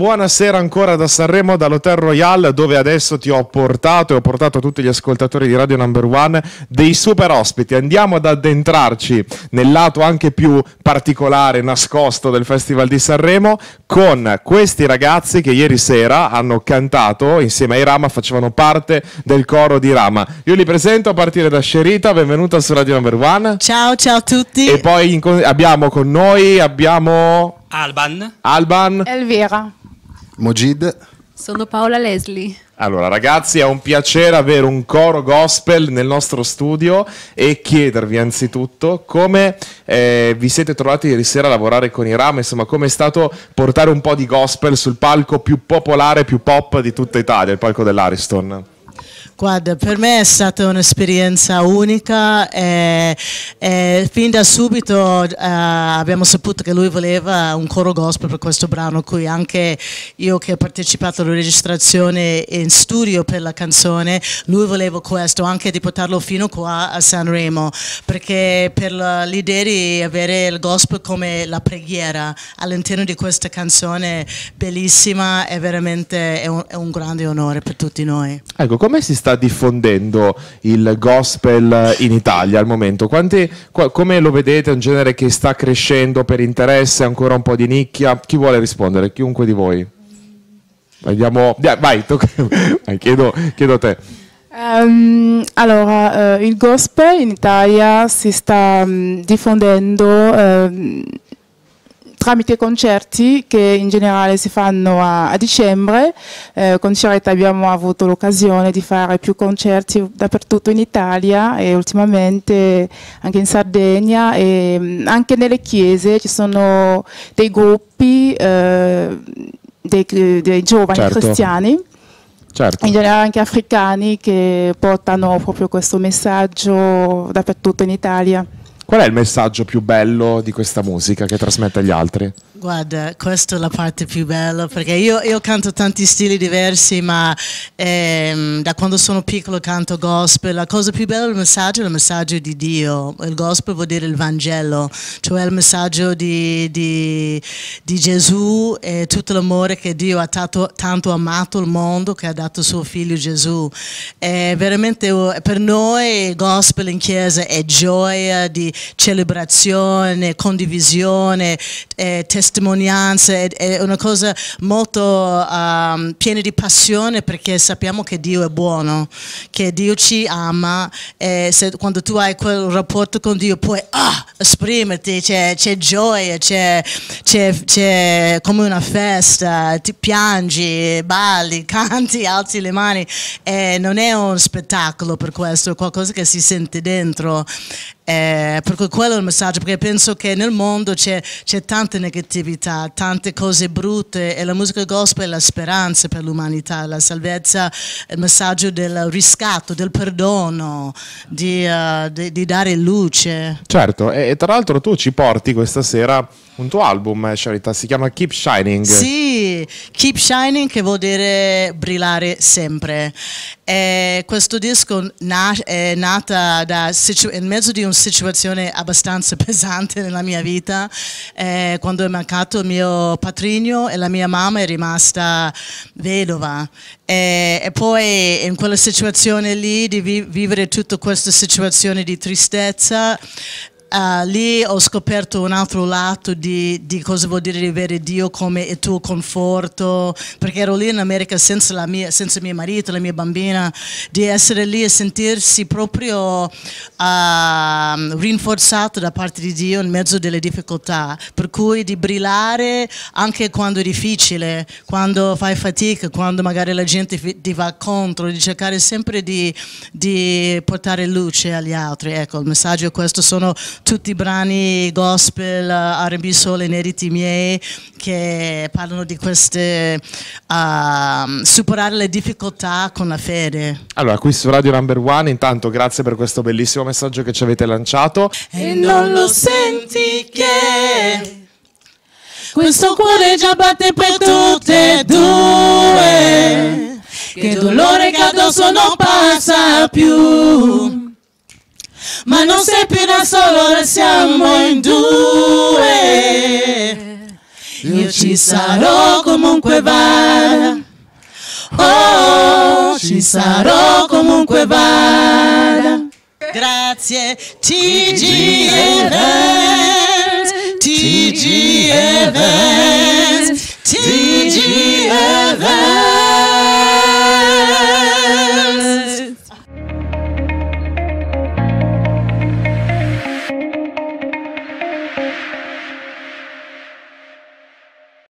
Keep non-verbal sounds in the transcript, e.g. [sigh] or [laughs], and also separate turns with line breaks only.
buonasera ancora da Sanremo, dall'Hotel Royal, dove adesso ti ho portato e ho portato a tutti gli ascoltatori di Radio Number One dei super ospiti. Andiamo ad addentrarci nel lato anche più particolare, nascosto del Festival di Sanremo, con questi ragazzi che ieri sera hanno cantato insieme ai Rama, facevano parte del coro di Rama. Io li presento a partire da Sherita, benvenuta su Radio Number One. Ciao, ciao a tutti. E poi in, abbiamo con noi, abbiamo... Alban. Alban.
Elvira.
Mojid. Sono Paola Leslie. Allora ragazzi è un piacere avere un coro gospel nel nostro studio e chiedervi anzitutto come eh, vi siete trovati ieri sera a lavorare con i Ram, insomma come è stato portare un po' di gospel sul palco più popolare, più pop di tutta Italia, il palco dell'Ariston.
Guarda, per me è stata un'esperienza unica e, e, fin da subito eh, abbiamo saputo che lui voleva un coro gospel per questo brano, qui anche io che ho partecipato alla registrazione in studio per la canzone, lui voleva questo, anche di portarlo fino qua a Sanremo, perché per l'idea di avere il gospel come la preghiera all'interno di questa canzone bellissima è veramente è un, è un grande onore per tutti noi.
Ecco, come si sta sta diffondendo il gospel in Italia al momento? Quante, qu- come lo vedete? È un genere che sta crescendo per interesse, ancora un po' di nicchia? Chi vuole rispondere? Chiunque di voi. Andiamo, vai, tocca, [laughs] chiedo, chiedo a te.
Um, allora, uh, il gospel in Italia si sta um, diffondendo uh, tramite concerti che in generale si fanno a, a dicembre. Eh, con Ciretta abbiamo avuto l'occasione di fare più concerti dappertutto in Italia e ultimamente anche in Sardegna e mm, anche nelle chiese ci sono dei gruppi eh, dei, dei, giovani certo. cristiani. Certo. in generale anche africani che portano proprio questo messaggio dappertutto in Italia.
Qual è il messaggio più bello di questa musica che trasmette agli altri?
Guarda, questa è la parte più bella perché io, io canto tanti stili diversi, ma ehm, da quando sono piccolo canto gospel. La cosa più bella del messaggio è il messaggio di Dio. Il gospel vuol dire il Vangelo, cioè il messaggio di, di, di Gesù e tutto l'amore che Dio ha tato, tanto amato il mondo che ha dato suo figlio Gesù. E veramente per noi gospel in chiesa è gioia di celebrazione, condivisione, eh, testimonianza testimonianze, è, una cosa molto um, piena di passione perché sappiamo che Dio è buono, che Dio ci ama e se, quando tu hai quel rapporto con Dio puoi ah, esprimerti, c'è, gioia, c'è, come una festa, ti piangi, balli, [laughs] canti, alzi le mani e non è un spettacolo per questo, è qualcosa che si sente dentro. Eh, per cui quello è il messaggio, perché penso che nel mondo c'è, c'è tanta negatività, tante cose brutte e la musica gospel è la speranza per l'umanità, la salvezza, il messaggio del riscatto, del perdono, di, uh, di, di dare luce.
Certo, e, e tra l'altro tu ci porti questa sera un tuo album, eh, Charita, si chiama Keep Shining.
Sì, Keep Shining che vuol dire brillare sempre. E eh, questo disco na è nata in mezzo di una situazione abbastanza [laughs] pesante nella mia vita, eh, quando è mancato il mio patrigno e la mia mamma è rimasta vedova. E, eh, e poi in quella situazione lì di vi vivere tutta questa situazione di tristezza Uh, lì ho scoperto un altro lato di, di, cosa vuol dire di avere Dio come il tuo conforto, perché ero lì in America senza, mia, senza mio marito, la mia bambina, di essere lì e sentirsi proprio uh, ehm, rinforzato da parte di Dio in mezzo delle difficoltà, per cui di brillare anche quando è difficile, quando fai fatica, quando magari la gente ti va contro, di cercare sempre di, di portare luce agli altri. Ecco, il messaggio è questo, sono tutti i brani gospel, eh, RB Soul e Neriti miei che parlano di queste uh, superare le difficoltà con la fede.
Allora, qui su Radio Number One, intanto grazie per questo bellissimo messaggio che ci avete lanciato.
E non lo senti che questo cuore già batte per tutte e due, che dolore che addosso non passa più ma non sei più da solo, ne siamo in due. Io ci sarò comunque vada. Oh, ci sarò comunque vada. Grazie TG Events, TG Events, TG Events.